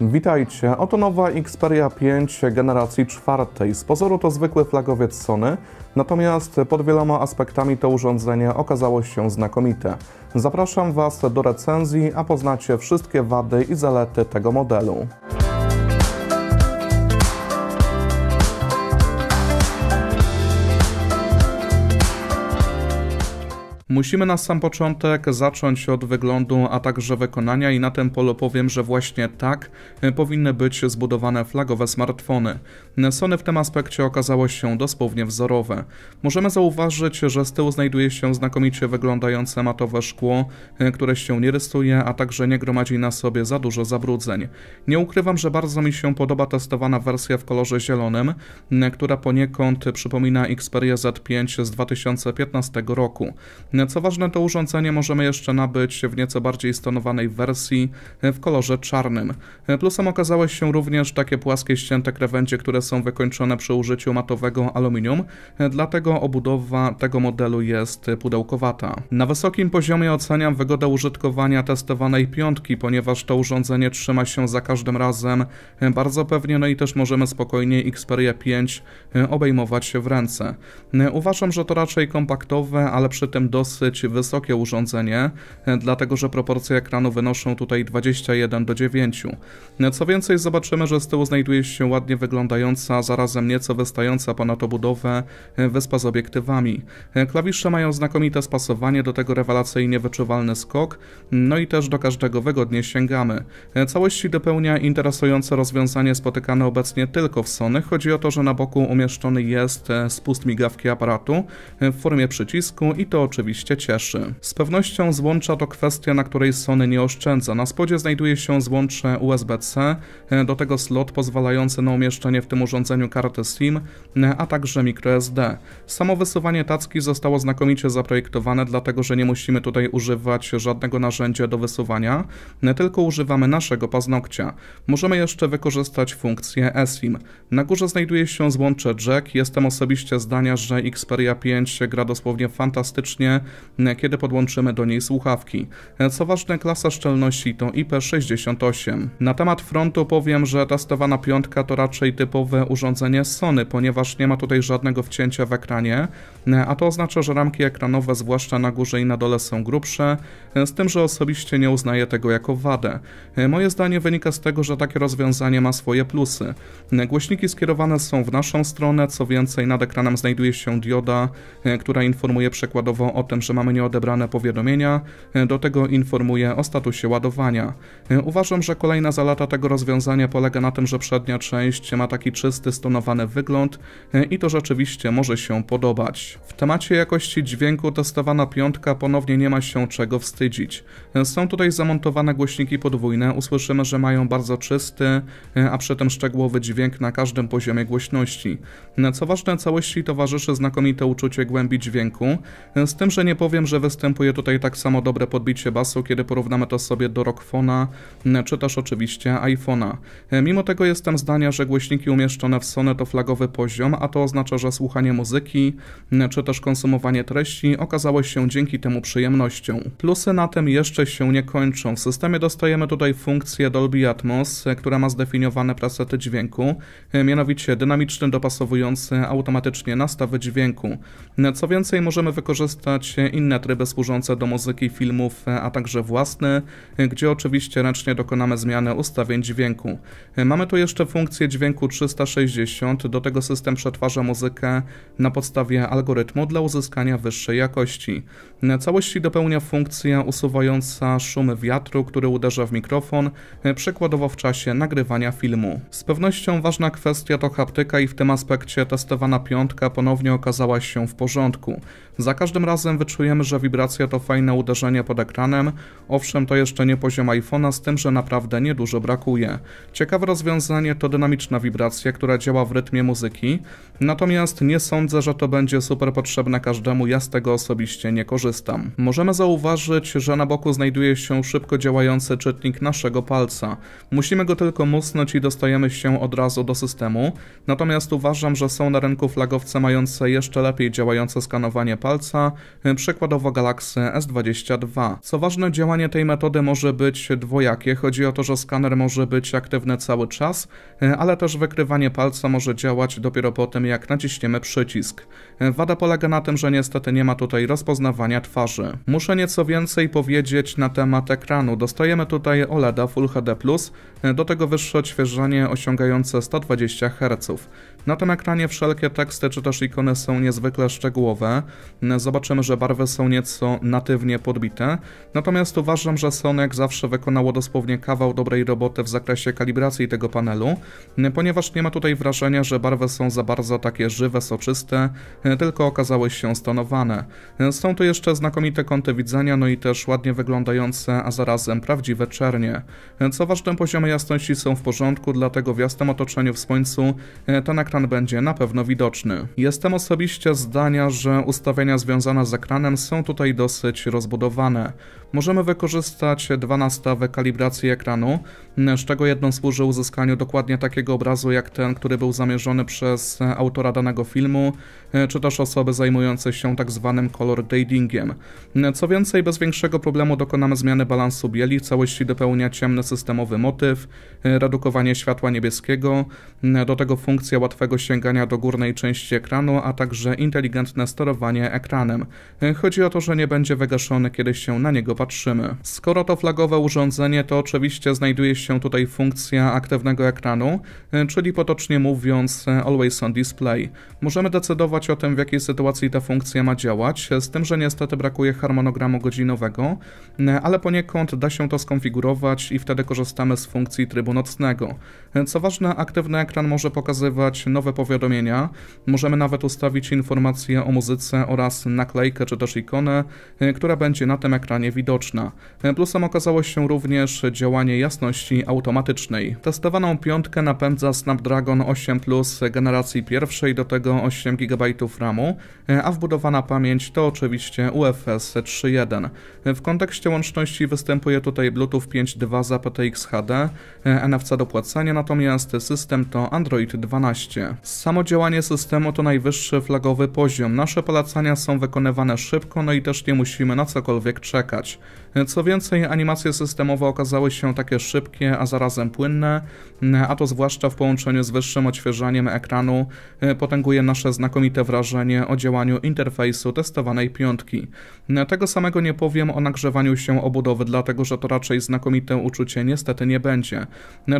Witajcie, oto nowa Xperia 5 generacji czwartej. Z pozoru to zwykły flagowiec Sony, natomiast pod wieloma aspektami to urządzenie okazało się znakomite. Zapraszam Was do recenzji, a poznacie wszystkie wady i zalety tego modelu. Musimy na sam początek zacząć od wyglądu, a także wykonania i na tym polu powiem, że właśnie tak e, powinny być zbudowane flagowe smartfony. Sony w tym aspekcie okazało się dosłownie wzorowe. Możemy zauważyć, że z tyłu znajduje się znakomicie wyglądające matowe szkło, e, które się nie rysuje, a także nie gromadzi na sobie za dużo zabrudzeń. Nie ukrywam, że bardzo mi się podoba testowana wersja w kolorze zielonym, e, która poniekąd przypomina Xperia Z5 z 2015 roku. Co ważne, to urządzenie możemy jeszcze nabyć w nieco bardziej stonowanej wersji e, w kolorze czarnym. E, plusem okazały się również takie płaskie ścięte krawędzie, które są wykończone przy użyciu matowego aluminium, e, dlatego obudowa tego modelu jest pudełkowata. Na wysokim poziomie oceniam wygodę użytkowania testowanej piątki, ponieważ to urządzenie trzyma się za każdym razem bardzo pewnie, no i też możemy spokojnie Xperia 5 obejmować w ręce. Uważam, że to raczej kompaktowe, ale przy tym dosyć dosyć wysokie urządzenie, e, dlatego że proporcje ekranu wynoszą tutaj 21 do 9. E, co więcej, zobaczymy, że z tyłu znajduje się ładnie wyglądająca, zarazem nieco wystająca ponad obudowę e, wyspa z obiektywami. Klawisze mają znakomite spasowanie, do tego rewelacyjnie wyczuwalny skok, no i też do każdego wygodnie sięgamy. Całości dopełnia interesujące rozwiązanie spotykane obecnie tylko w Sony. Chodzi o to, że na boku umieszczony jest spust migawki aparatu w formie przycisku i to oczywiście osobiście cieszy. Z pewnością złącza to kwestia, na której Sony nie oszczędza. Na spodzie znajduje się złącze USB-C, e, do tego slot pozwalający na umieszczenie w tym urządzeniu karty SIM, e, a także microSD. Samo wysuwanie tacki zostało znakomicie zaprojektowane, dlatego że nie musimy tutaj używać żadnego narzędzia do wysuwania, e, tylko używamy naszego paznokcia. Możemy jeszcze wykorzystać funkcję eSIM. Na górze znajduje się złącze jack. Jestem osobiście zdania, że Xperia 5 gra dosłownie fantastycznie kiedy podłączymy do niej słuchawki. Co ważne, klasa szczelności to IP68. Na temat frontu powiem, że testowana piątka to raczej typowe urządzenie Sony, ponieważ nie ma tutaj żadnego wcięcia w ekranie, a to oznacza, że ramki ekranowe, zwłaszcza na górze i na dole, są grubsze, z tym, że osobiście nie uznaję tego jako wadę. Moje zdanie wynika z tego, że takie rozwiązanie ma swoje plusy. Głośniki skierowane są w naszą stronę, co więcej, nad ekranem znajduje się dioda, która informuje przykładowo o tym, faktem, że mamy nieodebrane powiadomienia, e, do tego informuje o statusie ładowania. E, uważam, że kolejna zalata tego rozwiązania polega na tym, że przednia część ma taki czysty, stonowany wygląd e, i to rzeczywiście może się podobać. W temacie jakości dźwięku testowana piątka ponownie nie ma się czego wstydzić. Są tutaj zamontowane głośniki podwójne, usłyszymy, że mają bardzo czysty, a przy tym szczegółowy dźwięk na każdym poziomie głośności. Co ważne, całości towarzyszy znakomite uczucie głębi dźwięku, z tym, że nie powiem, że występuje tutaj tak samo dobre podbicie basu, kiedy porównamy to sobie do Rockfona, czy też oczywiście iPhone'a. E, mimo tego jestem zdania, że głośniki umieszczone w Sony to flagowy poziom, a to oznacza, że słuchanie muzyki, czy też konsumowanie treści okazało się dzięki temu przyjemnością. Plusy na tym jeszcze się nie kończą. W systemie dostajemy tutaj funkcję Dolby Atmos, e, która ma zdefiniowane presety dźwięku, e, mianowicie dynamiczny, dopasowujący automatycznie nastawy dźwięku. Co więcej, możemy wykorzystać się inne tryby służące do muzyki, filmów, a także własny, gdzie oczywiście ręcznie dokonamy zmiany ustawień dźwięku. Mamy tu jeszcze funkcję dźwięku 360, do tego system przetwarza muzykę na podstawie algorytmu dla uzyskania wyższej jakości. Całości dopełnia funkcja usuwająca szumy wiatru, który uderza w mikrofon, przykładowo w czasie nagrywania filmu. Z pewnością ważna kwestia to haptyka i w tym aspekcie testowana piątka ponownie okazała się w porządku. Za każdym razem czujemy, że wibracja to fajne uderzenie pod ekranem. Owszem, to jeszcze nie poziom iPhone'a, z tym, że naprawdę niedużo brakuje. Ciekawe rozwiązanie to dynamiczna wibracja, która działa w rytmie muzyki. Natomiast nie sądzę, że to będzie super potrzebne każdemu, ja z tego osobiście nie korzystam. Możemy zauważyć, że na boku znajduje się szybko działający czytnik naszego palca. Musimy go tylko musnąć i dostajemy się od razu do systemu. Natomiast uważam, że są na rynku flagowce mające jeszcze lepiej działające skanowanie palca, przykładowo Galaxy S22. Co ważne, działanie tej metody może być dwojakie. Chodzi o to, że skaner może być aktywny cały czas, e, ale też wykrywanie palca może działać dopiero po tym, jak naciśniemy przycisk. E, wada polega na tym, że niestety nie ma tutaj rozpoznawania twarzy. Muszę nieco więcej powiedzieć na temat ekranu. Dostajemy tutaj OLEDa Full HD+, e, do tego wyższe odświeżanie osiągające 120 Hz. Na tym ekranie wszelkie teksty czy też ikony są niezwykle szczegółowe. Zobaczymy, że barwy są nieco natywnie podbite, natomiast uważam, że Sony jak zawsze wykonało dosłownie kawał dobrej roboty w zakresie kalibracji tego panelu, ponieważ nie ma tutaj wrażenia, że barwy są za bardzo takie żywe, soczyste, tylko okazały się stonowane. Są tu jeszcze znakomite kąty widzenia, no i też ładnie wyglądające, a zarazem prawdziwe czernie. Co ważne, poziomy jasności są w porządku, dlatego w jasnym otoczeniu w słońcu ten ekran będzie na pewno widoczny. Jestem osobiście zdania, że ustawienia związane z ekranem ekranem są tutaj dosyć rozbudowane możemy wykorzystać 12 w kalibracji ekranu, z czego jedną służy uzyskaniu dokładnie takiego obrazu jak ten, który był zamierzony przez autora danego filmu, czy też osoby zajmujące się tak zwanym color gradingiem. Co więcej, bez większego problemu dokonamy zmiany balansu bieli, całości dopełnia ciemny systemowy motyw, redukowanie światła niebieskiego, do tego funkcja łatwego sięgania do górnej części ekranu, a także inteligentne sterowanie ekranem. Chodzi o to, że nie będzie wygaszony, kiedy się na niego patrzymy. Skoro to flagowe urządzenie, to oczywiście znajduje się tutaj funkcja aktywnego ekranu, e, czyli potocznie mówiąc e, Always on Display. Możemy decydować o tym, w jakiej sytuacji ta funkcja ma działać, e, z tym, że niestety brakuje harmonogramu godzinowego, ale poniekąd da się to skonfigurować i wtedy korzystamy z funkcji trybu nocnego. Co ważne, aktywny ekran może pokazywać nowe powiadomienia, możemy nawet ustawić informacje o muzyce oraz naklejkę czy też ikonę, która będzie na tym ekranie widoczna widoczna. Plusem okazało się również działanie jasności automatycznej. Testowaną piątkę napędza Snapdragon 8 Plus generacji pierwszej, do tego 8 GB RAMu, a wbudowana pamięć to oczywiście UFS 3.1. W kontekście łączności występuje tutaj Bluetooth 5.2 za PTX HD, NFC do płacenia, natomiast system to Android 12. Samo działanie systemu to najwyższy flagowy poziom. Nasze polecania są wykonywane szybko, no i też nie musimy na cokolwiek czekać. Co więcej, animacje systemowe okazały się takie szybkie, a zarazem płynne, a to zwłaszcza w połączeniu z wyższym odświeżaniem ekranu e, potęguje nasze znakomite wrażenie o działaniu interfejsu testowanej piątki. Tego samego nie powiem o nagrzewaniu się obudowy, dlatego że to raczej znakomite uczucie niestety nie będzie.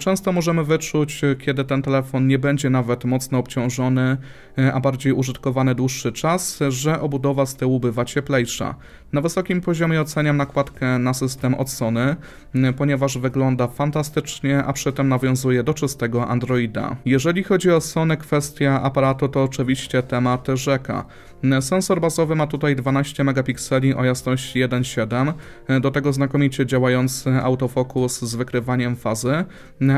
Często możemy wyczuć, kiedy ten telefon nie będzie nawet mocno obciążony, e, a bardziej użytkowany dłuższy czas, że obudowa z tyłu bywa cieplejsza. Na wysokim poziomie oceniam na nakładkę na system od Sony, mm, ponieważ wygląda fantastycznie, a przy tym nawiązuje do czystego Androida. Jeżeli chodzi o Sony, kwestia aparatu to oczywiście temat rzeka. Mm, sensor bazowy ma tutaj 12 megapikseli o jasności 1.7, mm, do tego znakomicie działający autofokus z wykrywaniem fazy,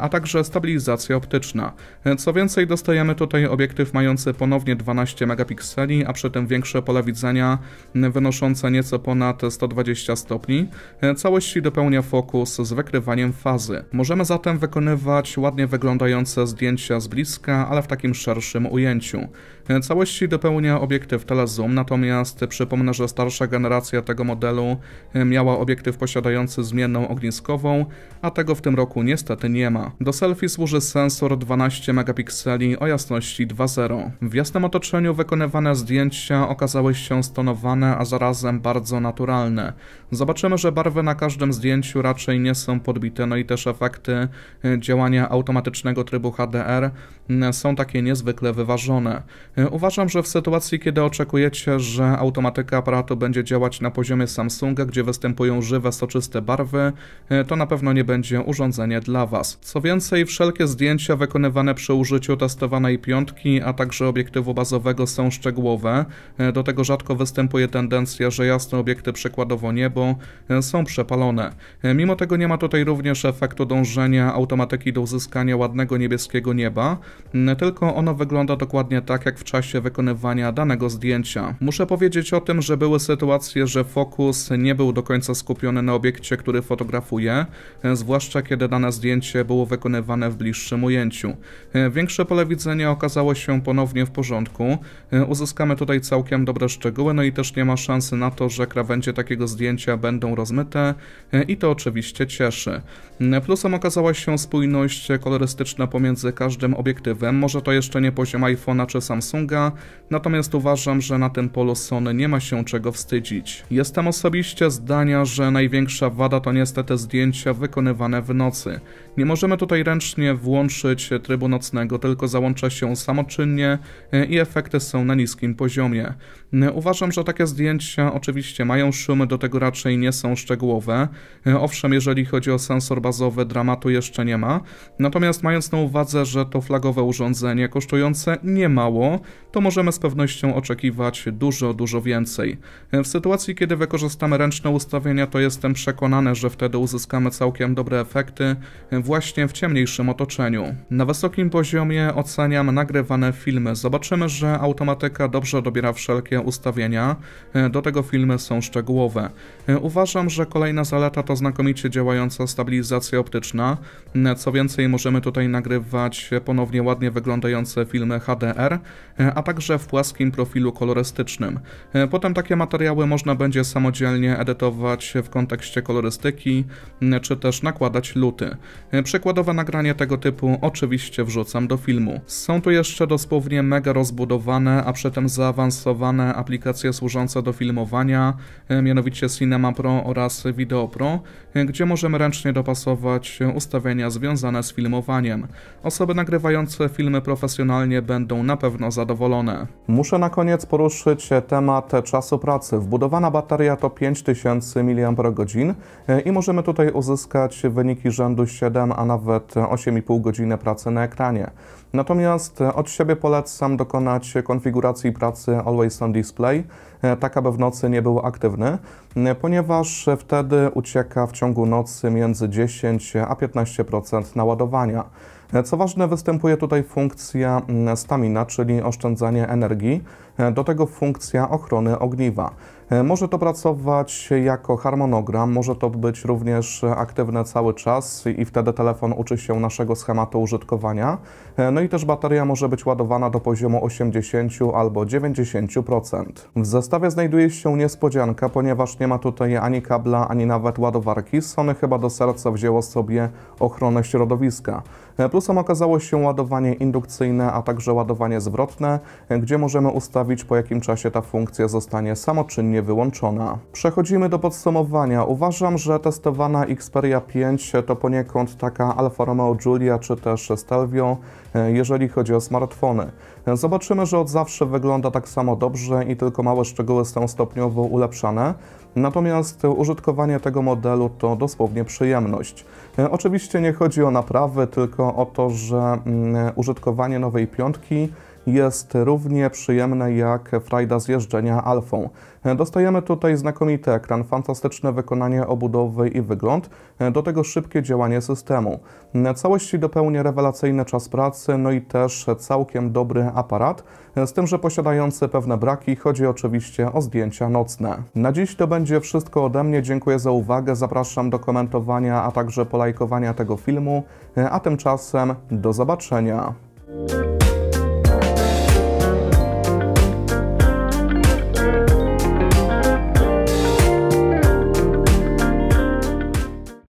a także stabilizacja optyczna. Co więcej, dostajemy tutaj obiektyw mający ponownie 12 megapikseli, a przy tym większe pole widzenia wynoszące nieco ponad 120 stopni. E, Całości dopełnia fokus z wykrywaniem fazy. Możemy zatem wykonywać ładnie wyglądające zdjęcia z bliska, ale w takim szerszym ujęciu. E, Całości dopełnia obiektyw telezoom, natomiast przypomnę, że starsza generacja tego modelu e, miała obiektyw posiadający zmienną ogniskową, a tego w tym roku niestety nie ma. Do selfie służy sensor 12 megapikseli o jasności 2.0. W jasnym otoczeniu wykonywane zdjęcia okazały się stonowane, a zarazem bardzo naturalne. Zobaczymy, że barwy na każdym zdjęciu raczej nie są podbite, no i też efekty y, działania automatycznego trybu HDR y, są takie niezwykle wyważone. Y, uważam, że w sytuacji, kiedy oczekujecie, że automatyka aparatu będzie działać na poziomie Samsunga, gdzie występują żywe, soczyste barwy, to na pewno nie będzie urządzenie dla Was. Co więcej, wszelkie zdjęcia wykonywane przy użyciu testowanej piątki, a także obiektywu bazowego są szczegółowe. Do tego rzadko występuje tendencja, że jasne obiekty przykładowo niebo, E, są przepalone. E, mimo tego nie ma tutaj również efektu dążenia automatyki do uzyskania ładnego niebieskiego nieba, tylko ono wygląda dokładnie tak jak w czasie wykonywania danego zdjęcia. Muszę powiedzieć o tym, że były sytuacje, że fokus nie był do końca skupiony na obiekcie, który fotografuje, e, zwłaszcza kiedy dane zdjęcie było wykonywane w bliższym ujęciu. Większe pole widzenia okazało się ponownie w porządku. Uzyskamy tutaj całkiem dobre szczegóły, no i też nie ma szansy na to, że krawędzie takiego zdjęcia będą rozmyte e, i to oczywiście cieszy. E, plusem okazała się spójność kolorystyczna pomiędzy każdym obiektywem, może to jeszcze nie poziom iPhone'a czy Samsunga, natomiast uważam, że na tym polu Sony nie ma się czego wstydzić. Jestem osobiście zdania, że największa wada to niestety zdjęcia wykonywane w nocy. Nie możemy tutaj ręcznie włączyć trybu nocnego, tylko załącza się samoczynnie e, i efekty są na niskim poziomie. Uważam, że takie zdjęcia oczywiście mają szum, do tego raczej raczej nie są szczegółowe. E, owszem, jeżeli chodzi o sensor bazowy, dramatu jeszcze nie ma. Natomiast mając na uwadze, że to flagowe urządzenie kosztujące niemało, to możemy z pewnością oczekiwać dużo, dużo więcej. E, w sytuacji, kiedy wykorzystamy ręczne ustawienia, to jestem przekonany, że wtedy uzyskamy całkiem dobre efekty e, właśnie w ciemniejszym otoczeniu. Na wysokim poziomie oceniam nagrywane filmy. Zobaczymy, że automatyka dobrze dobiera wszelkie ustawienia. Do tego filmy są szczegółowe. E, uważam, że kolejna zaleta to znakomicie działająca stabilizacja optyczna. E, co więcej, możemy tutaj nagrywać ponownie ładnie wyglądające filmy HDR, e, a także w płaskim profilu kolorystycznym. Potem takie materiały można będzie samodzielnie edytować w kontekście kolorystyki, czy też nakładać luty. Przykładowe nagranie tego typu oczywiście wrzucam do filmu. Są tu jeszcze dosłownie mega rozbudowane, a przy tym zaawansowane aplikacje służące do filmowania, mianowicie Cinema Panorama Pro oraz Video Pro, gdzie możemy ręcznie dopasować ustawienia związane z filmowaniem. Osoby nagrywające filmy profesjonalnie będą na pewno zadowolone. Muszę na koniec poruszyć temat czasu pracy. Wbudowana bateria to 5000 mAh e, i możemy tutaj uzyskać wyniki rzędu 7, a nawet 8,5 godziny pracy na ekranie. Natomiast od siebie polecam dokonać konfiguracji pracy Always on Display, E, tak aby w nocy nie był aktywny, e, ponieważ wtedy ucieka w ciągu nocy między 10 a 15% naładowania. E, co ważne, występuje tutaj funkcja mm, stamina, czyli oszczędzanie energii, e, do tego funkcja ochrony ogniwa. E, może to pracować jako harmonogram, może to być również aktywne cały czas i wtedy telefon uczy się naszego schematu użytkowania. No i też bateria może być ładowana do poziomu 80 albo 90%. W zestawie znajduje się niespodzianka, ponieważ nie ma tutaj ani kabla, ani nawet ładowarki. Sony chyba do serca wzięło sobie ochronę środowiska. Plus Plusem okazało się ładowanie indukcyjne, a także ładowanie zwrotne, gdzie możemy ustawić po jakim czasie ta funkcja zostanie samoczynnie wyłączona. Przechodzimy do podsumowania. Uważam, że testowana Xperia 5 to poniekąd taka Alfa Romeo Giulia czy też Stelvio, E, jeżeli chodzi o smartfony. E, zobaczymy, że od zawsze wygląda tak samo dobrze i tylko małe szczegóły są stopniowo ulepszane, natomiast użytkowanie tego modelu to dosłownie przyjemność. E, oczywiście nie chodzi o naprawy, tylko o to, że mm, użytkowanie nowej piątki jest równie przyjemne jak frajda zjeżdżenia Alfą. Dostajemy tutaj znakomity ekran, fantastyczne wykonanie obudowy i wygląd, do tego szybkie działanie systemu. Całości dopełnia rewelacyjny czas pracy, no i też całkiem dobry aparat, z tym, że posiadający pewne braki, chodzi oczywiście o zdjęcia nocne. Na dziś to będzie wszystko ode mnie, dziękuję za uwagę, zapraszam do komentowania, a także polajkowania tego filmu, a tymczasem do zobaczenia.